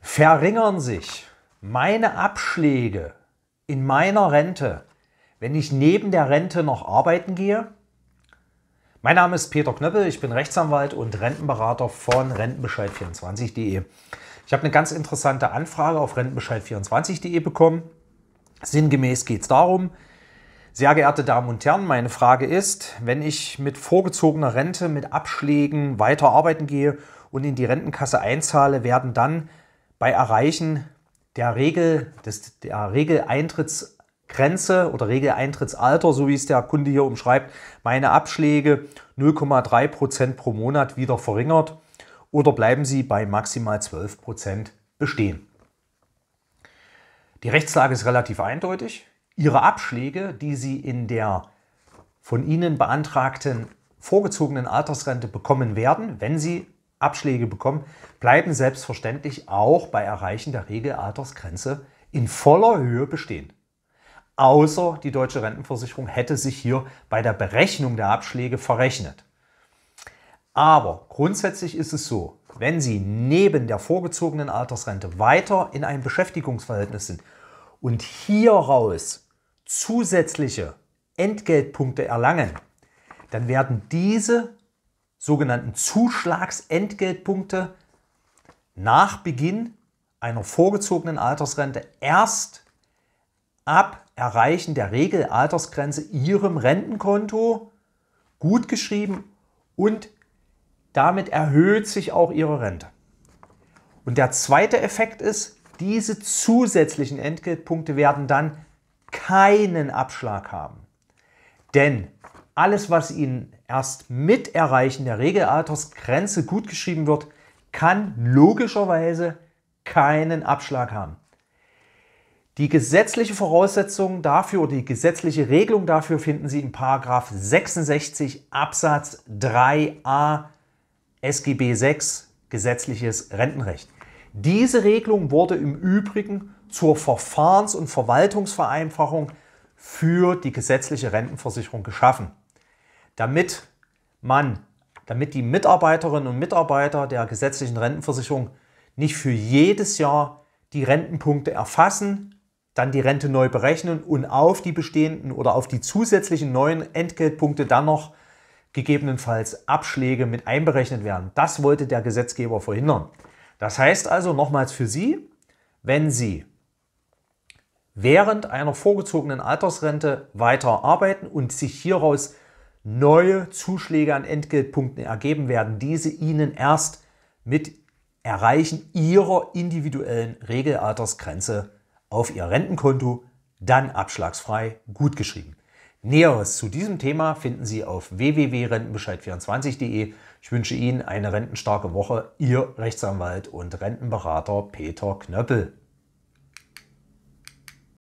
verringern sich meine Abschläge in meiner Rente, wenn ich neben der Rente noch arbeiten gehe? Mein Name ist Peter Knöppel, ich bin Rechtsanwalt und Rentenberater von rentenbescheid24.de. Ich habe eine ganz interessante Anfrage auf rentenbescheid24.de bekommen. Sinngemäß geht es darum, sehr geehrte Damen und Herren, meine Frage ist, wenn ich mit vorgezogener Rente, mit Abschlägen weiter arbeiten gehe und in die Rentenkasse einzahle, werden dann bei Erreichen der, Regel, des, der Regeleintrittsgrenze oder Regeleintrittsalter, so wie es der Kunde hier umschreibt, meine Abschläge 0,3% Prozent pro Monat wieder verringert oder bleiben sie bei maximal 12% Prozent bestehen. Die Rechtslage ist relativ eindeutig. Ihre Abschläge, die Sie in der von Ihnen beantragten vorgezogenen Altersrente bekommen werden, wenn Sie Abschläge bekommen, bleiben selbstverständlich auch bei Erreichen der Regelaltersgrenze in voller Höhe bestehen. Außer die deutsche Rentenversicherung hätte sich hier bei der Berechnung der Abschläge verrechnet. Aber grundsätzlich ist es so, wenn Sie neben der vorgezogenen Altersrente weiter in einem Beschäftigungsverhältnis sind und hieraus zusätzliche Entgeltpunkte erlangen, dann werden diese sogenannten Zuschlagsentgeltpunkte nach Beginn einer vorgezogenen Altersrente erst ab Erreichen der Regelaltersgrenze ihrem Rentenkonto gutgeschrieben und damit erhöht sich auch ihre Rente. Und der zweite Effekt ist, diese zusätzlichen Entgeltpunkte werden dann keinen Abschlag haben. Denn alles, was Ihnen erst mit Erreichen der Regelaltersgrenze gutgeschrieben wird, kann logischerweise keinen Abschlag haben. Die gesetzliche Voraussetzung dafür die gesetzliche Regelung dafür finden Sie in 66 Absatz 3a SGB 6 gesetzliches Rentenrecht. Diese Regelung wurde im Übrigen zur Verfahrens- und Verwaltungsvereinfachung für die gesetzliche Rentenversicherung geschaffen damit man, damit die Mitarbeiterinnen und Mitarbeiter der gesetzlichen Rentenversicherung nicht für jedes Jahr die Rentenpunkte erfassen, dann die Rente neu berechnen und auf die bestehenden oder auf die zusätzlichen neuen Entgeltpunkte dann noch gegebenenfalls Abschläge mit einberechnet werden. Das wollte der Gesetzgeber verhindern. Das heißt also nochmals für Sie, wenn Sie während einer vorgezogenen Altersrente weiter arbeiten und sich hieraus neue Zuschläge an Entgeltpunkten ergeben werden, diese Ihnen erst mit Erreichen Ihrer individuellen Regelaltersgrenze auf Ihr Rentenkonto dann abschlagsfrei gutgeschrieben. Näheres zu diesem Thema finden Sie auf www.rentenbescheid24.de. Ich wünsche Ihnen eine rentenstarke Woche. Ihr Rechtsanwalt und Rentenberater Peter Knöppel.